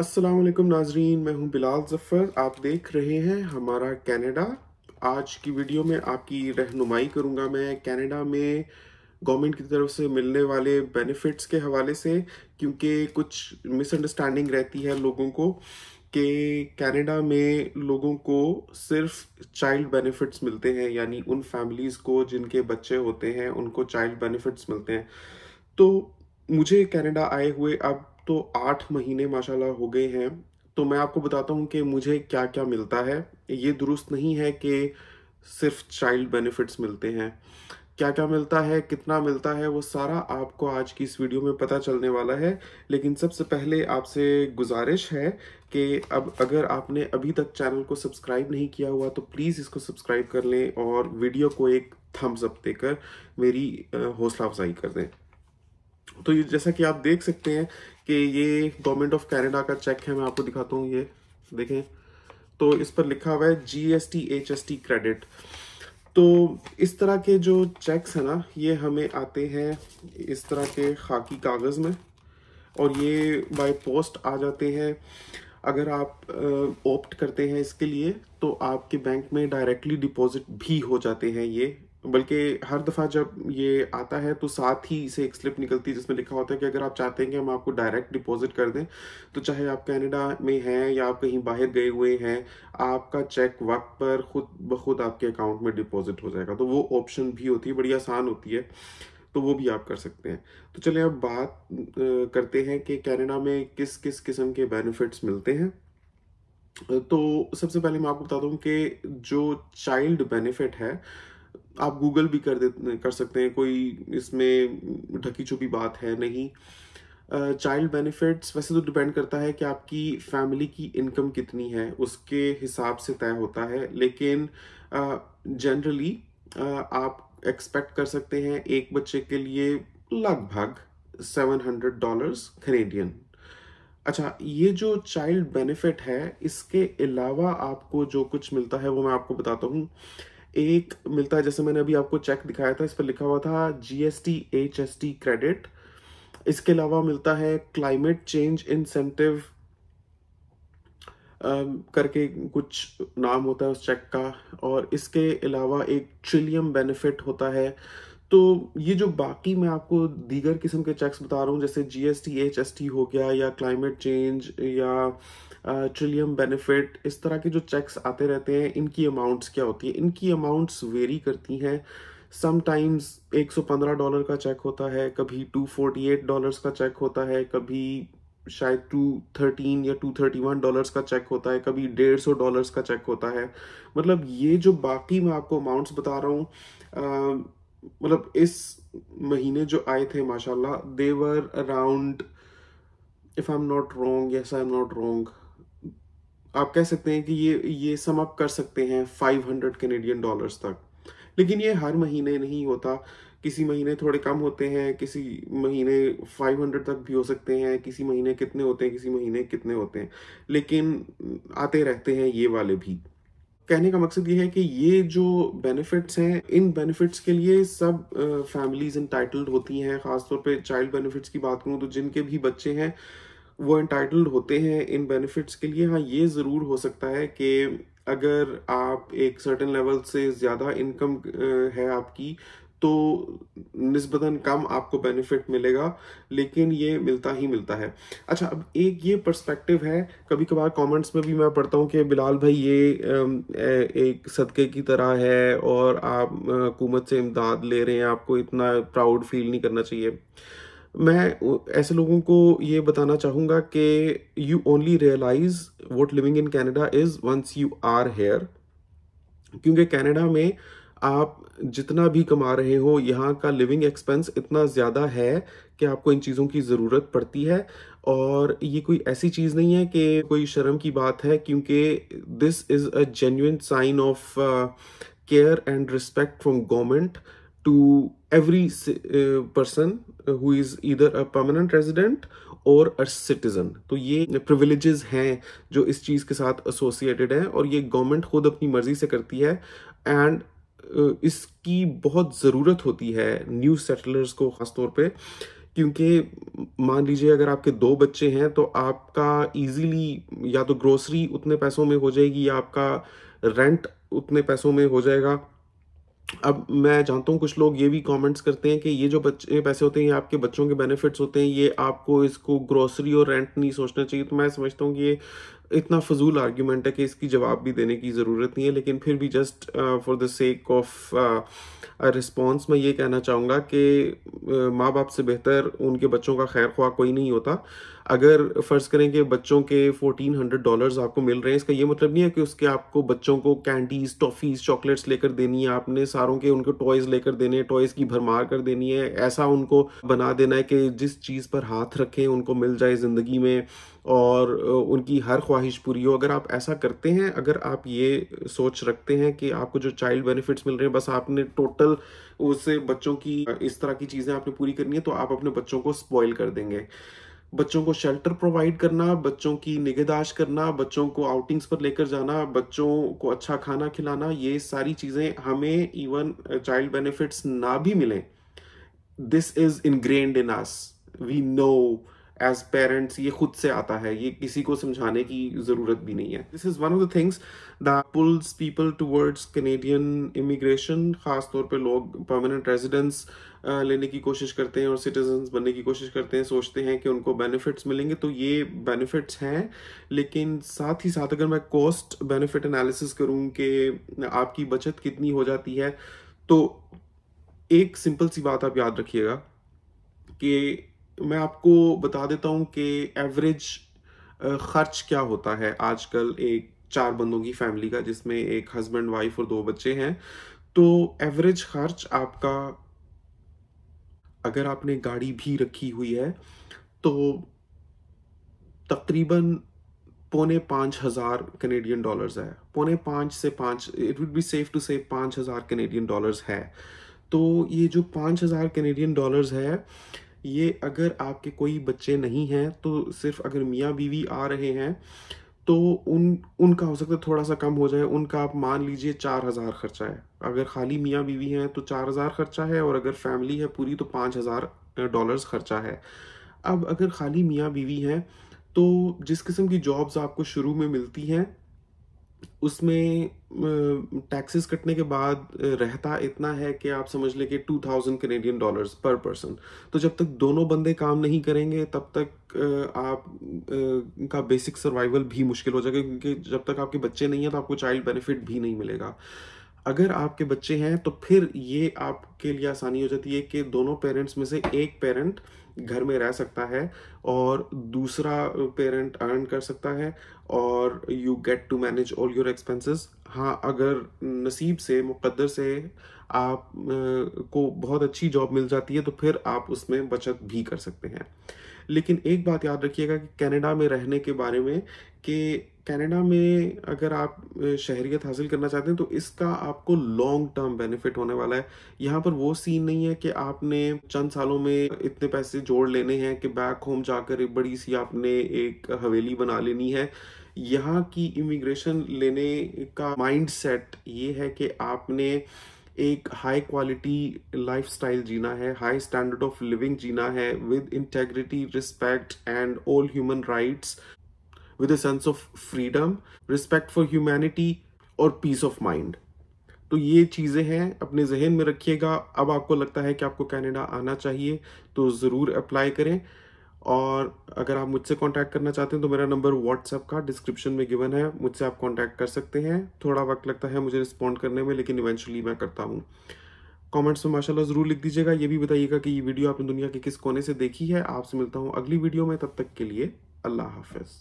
असलम नाजरीन मैं हूं बिलाल ज़फ़र आप देख रहे हैं हमारा कनाडा आज की वीडियो में आपकी रहनुमाई करूंगा मैं कनाडा में गवर्नमेंट की तरफ से मिलने वाले बेनिफिट्स के हवाले से क्योंकि कुछ मिसअंडरस्टैंडिंग रहती है लोगों को कि कनाडा में लोगों को सिर्फ चाइल्ड बेनिफिट्स मिलते हैं यानी उन फैमिलीज़ को जिनके बच्चे होते हैं उनको चाइल्ड बेनिफिट्स मिलते हैं तो मुझे कनाडा आए हुए अब तो आठ महीने माशाल्लाह हो गए हैं तो मैं आपको बताता हूँ कि मुझे क्या क्या मिलता है ये दुरुस्त नहीं है कि सिर्फ चाइल्ड बेनिफिट्स मिलते हैं क्या क्या मिलता है कितना मिलता है वो सारा आपको आज की इस वीडियो में पता चलने वाला है लेकिन सबसे पहले आपसे गुजारिश है कि अब अगर आपने अभी तक चैनल को सब्सक्राइब नहीं किया हुआ तो प्लीज़ इसको सब्सक्राइब कर लें और वीडियो को एक थम्स अप देकर मेरी हौसला अफजाई कर दें तो ये जैसा कि आप देख सकते हैं कि ये गवर्नमेंट ऑफ कैनेडा का चेक है मैं आपको दिखाता हूँ ये देखें तो इस पर लिखा हुआ है G S T H S T credit तो इस तरह के जो चेक्स हैं ना ये हमें आते हैं इस तरह के खाकी कागज़ में और ये बाय पोस्ट आ जाते हैं अगर आप ऑप्ट करते हैं इसके लिए तो आपके बैंक में डायरेक्टली डिपॉजिट भी हो जाते हैं ये बल्कि हर दफ़ा जब ये आता है तो साथ ही इसे एक स्लिप निकलती है जिसमें लिखा होता है कि अगर आप चाहते हैं कि हम आपको डायरेक्ट डिपॉजिट कर दें तो चाहे आप कनाडा में हैं या आप कहीं बाहर गए हुए हैं आपका चेक वक्त पर खुद ब खुद आपके अकाउंट में डिपॉजिट हो जाएगा तो वो ऑप्शन भी होती है बड़ी आसान होती है तो वो भी आप कर सकते हैं तो चलिए अब बात करते हैं कि कैनेडा में किस किस किस्म के बेनिफिट्स मिलते हैं तो सबसे पहले मैं आपको बता दूं कि जो चाइल्ड बेनिफिट है आप गूगल भी कर दे कर सकते हैं कोई इसमें ढकी छुपी बात है नहीं चाइल्ड बेनिफिट्स वैसे तो डिपेंड करता है कि आपकी फैमिली की इनकम कितनी है उसके हिसाब से तय होता है लेकिन जनरली uh, uh, आप एक्सपेक्ट कर सकते हैं एक बच्चे के लिए लगभग सेवन हंड्रेड डॉलर्स कनेडियन अच्छा ये जो चाइल्ड बेनिफिट है इसके अलावा आपको जो कुछ मिलता है वो मैं आपको बताता हूँ एक मिलता है जैसे मैंने अभी आपको चेक दिखाया था इस पर लिखा हुआ था जीएसटी एच क्रेडिट इसके अलावा मिलता है क्लाइमेट चेंज इंसेंटिव करके कुछ नाम होता है उस चेक का और इसके अलावा एक ट्रिलियम बेनिफिट होता है तो ये जो बाकी मैं आपको दीगर किस्म के चेक्स बता रहा हूँ जैसे G S T H S T हो गया या क्लाइमेट चेंज या ट्रिलियम बेनिफिट इस तरह के जो चेक्स आते रहते हैं इनकी अमाउंट्स क्या होती है इनकी अमाउंट्स वेरी करती हैं समटाइम्स 115 डॉलर का चेक होता है कभी 248 डॉलर्स का चेक होता है कभी शायद 213 या 231 डॉलर्स का चेक होता है कभी 150 डॉलर्स का चेक होता है मतलब ये जो बाकी मैं आपको अमाउंट्स बता रहा हूँ मतलब इस महीने जो आए थे माशाल्लाह there were around if I am not wrong yes I am not wrong आप कह सकते हैं कि ये ये सम अप कर सकते हैं 500 कनेडियन डॉलर्स तक लेकिन ये हर महीने नहीं होता किसी महीने थोड़े कम होते हैं किसी महीने 500 तक भी हो सकते हैं किसी महीने कितने होते हैं किसी महीने कितने होते हैं लेकिन आते रहते हैं ये वाले भी कहने का मकसद ये है कि ये जो बेनिफिट्स हैं इन बेनिफिट्स के लिए सब फैमिलीज इंटाइटल्ड होती हैं खासतौर पे चाइल्ड बेनिफिट्स की बात करूँ तो जिनके भी बच्चे हैं वो इंटाइटल्ड होते हैं इन बेनिफिट्स के लिए हाँ ये ज़रूर हो सकता है कि अगर आप एक सर्टन लेवल से ज़्यादा इनकम है आपकी तो नस्बता कम आपको बेनिफिट मिलेगा लेकिन ये मिलता ही मिलता है अच्छा अब एक ये पर्सपेक्टिव है कभी कभार कमेंट्स में भी मैं पढ़ता हूँ कि बिलाल भाई ये एक सदक़े की तरह है और आप हुकूमत से इमदाद ले रहे हैं आपको इतना प्राउड फील नहीं करना चाहिए मैं ऐसे लोगों को ये बताना चाहूँगा कि you only realise what living in Canada is once you are here क्योंकि कैनेडा में आप जितना भी कमा रहे हो यहाँ का लिविंग एक्सपेंस इतना ज़्यादा है कि आपको इन चीज़ों की ज़रूरत पड़ती है और ये कोई ऐसी चीज़ नहीं है कि कोई शर्म की बात है क्योंकि this is a genuine sign of care and respect from government to every person who is इधर अ परमानेंट रेजिडेंट और अ सिटीज़न तो ये प्रिविलेज हैं जो इस चीज़ के साथ एसोसिएटेड हैं और ये गवर्नमेंट खुद अपनी मर्ज़ी से करती है एंड इसकी बहुत ज़रूरत होती है न्यू सेटलर्स को ख़ास तौर पे क्योंकि मान लीजिए अगर आपके दो बच्चे हैं तो आपका इजीली या तो ग्रोसरी उतने पैसों में हो जाएगी या आपका रेंट उतने पैसों में हो जाएगा अब मैं जानता हूँ कुछ लोग ये भी कमेंट्स करते हैं कि ये जो बच्चे पैसे होते हैं ये आपके बच्चों के बेनिफिट्स होते हैं ये आपको इसको ग्रोसरी और रेंट नहीं सोचना चाहिए तो मैं समझता हूँ कि ये इतना फजूल आर्ग्यूमेंट है कि इसकी जवाब भी देने की ज़रूरत नहीं है लेकिन फिर भी just for the sake of response मैं ये कहना चाहूँगा कि uh, माँ बाप से बेहतर उनके बच्चों का खैर ख्वाह कोई नहीं होता अगर फ़र्ज़ करें कि बच्चों के फोर्टीन हंड्रेड डॉलर्स आपको मिल रहे हैं इसका ये मतलब नहीं है कि उसके आपको बच्चों को कैंडीज़ टॉफ़ीज़ चॉकलेट्स लेकर देनी है आपने सारों के उनको टॉयज़ लेकर देने हैं टॉयज़ की भरमार कर देनी है ऐसा उनको बना देना है कि जिस चीज़ पर हाथ रखें उनको मिल जाए ज़िंदगी में और उनकी हर ख्वाहिश पूरी हो अगर आप ऐसा करते हैं अगर आप ये सोच रखते हैं कि आपको जो चाइल्ड बेनिफिट्स मिल रहे हैं बस आपने टोटल उस बच्चों की इस तरह की चीज़ें आपने पूरी करनी है तो आप अपने बच्चों को स्पॉइल कर देंगे बच्चों को शेल्टर प्रोवाइड करना बच्चों की निगहदाश करना बच्चों को आउटिंग्स पर लेकर जाना बच्चों को अच्छा खाना खिलाना ये सारी चीज़ें हमें इवन चाइल्ड बेनिफिट्स ना भी मिलें this is ingrained in us we know as parents ये खुद से आता है ये किसी को समझाने की ज़रूरत भी नहीं है this is one of the things that pulls people towards Canadian immigration खास तौर पे लोग परमानेंट रेजिडेंस लेने की कोशिश करते हैं और सिटीजन्स बनने की कोशिश करते हैं सोचते हैं कि उनको बेनिफिट्स मिलेंगे तो ये बेनिफिट्स हैं लेकिन साथ ही साथ अगर मैं कॉस्ट बेनिफिट एनालिसिस करूँ कि आपकी बचत कितनी हो जाती है तो एक सिंपल सी बात आप याद रखिएगा कि तो मैं आपको बता देता हूँ कि एवरेज खर्च क्या होता है आजकल एक चार बंदों की फैमिली का जिसमें एक हस्बैंड वाइफ और दो बच्चे हैं तो एवरेज खर्च आपका अगर आपने गाड़ी भी रखी हुई है तो तकरीबन पौने पाँच हज़ार कनेडियन डॉलर्स है पौने पाँच से पाँच it would be safe to say पाँच हज़ार कनेडियन डॉलर्स है तो ये जो पाँच हज़ार कनेडियन डॉलर्स है ये अगर आपके कोई बच्चे नहीं हैं तो सिर्फ अगर मियाँ बीवी आ रहे हैं तो उन उनका हो सकता है थोड़ा सा कम हो जाए उनका आप मान लीजिए चार हज़ार खर्चा है अगर खाली मियाँ बीवी हैं तो चार हज़ार खर्चा है और अगर फैमिली है पूरी तो पाँच हज़ार डॉलर्स खर्चा है अब अगर खाली मियाँ बीवी हैं तो जिस किस्म की जॉब्स आपको शुरू में मिलती हैं उसमें टैक्सेस कटने के बाद रहता इतना है कि आप समझ लें कि two thousand Canadian dollars per person तो जब तक दोनों बंदे काम नहीं करेंगे तब तक आप का बेसिक सर्वाइवल भी मुश्किल हो जाएगा क्योंकि जब तक आपके बच्चे नहीं हैं तो आपको चाइल्ड बेनिफिट भी नहीं मिलेगा अगर आपके बच्चे हैं तो फिर ये आपके लिए आसानी हो जाती है कि दोनों पेरेंट्स में से एक पेरेंट घर में रह सकता है और दूसरा पेरेंट अर्न कर सकता है और you get to manage all your expenses हाँ अगर नसीब से मुकद्दर से आप को बहुत अच्छी जॉब मिल जाती है तो फिर आप उसमें बचत भी कर सकते हैं लेकिन एक बात याद रखिएगा कि कनाडा में रहने के बारे में कि कनाडा में अगर आप शहरियत हासिल करना चाहते हैं तो इसका आपको लॉन्ग टर्म बेनिफिट होने वाला है यहाँ पर वो सीन नहीं है कि आपने चंद सालों में इतने पैसे जोड़ लेने हैं कि बैक होम जाकर एक बड़ी सी आपने एक हवेली बना लेनी है यहाँ की इमिग्रेशन लेने का माइंड सेट ये है कि आपने एक हाई क्वालिटी लाइफ स्टाइल जीना है हाई स्टैंडर्ड ऑफ लिविंग जीना है with integrity respect and all human rights with a sense of freedom, respect for humanity और peace of mind. तो ये चीज़ें हैं अपने जहन में रखिएगा अब आपको लगता है कि आपको कनाडा आना चाहिए तो ज़रूर अप्लाई करें और अगर आप मुझसे कांटेक्ट करना चाहते हैं तो मेरा नंबर व्हाट्सएप का डिस्क्रिप्शन में गिवन है मुझसे आप कांटेक्ट कर सकते हैं थोड़ा वक्त लगता है मुझे रिस्पॉन्ड करने में लेकिन इवेंचुअली मैं करता हूँ कमेंट्स में माशाल्लाह ज़रूर लिख दीजिएगा ये भी बताइएगा कि ये वीडियो आपने दुनिया के किस कोने से देखी है आपसे मिलता हूँ अगली वीडियो में तब तक के लिए अल्लाह हाफिज़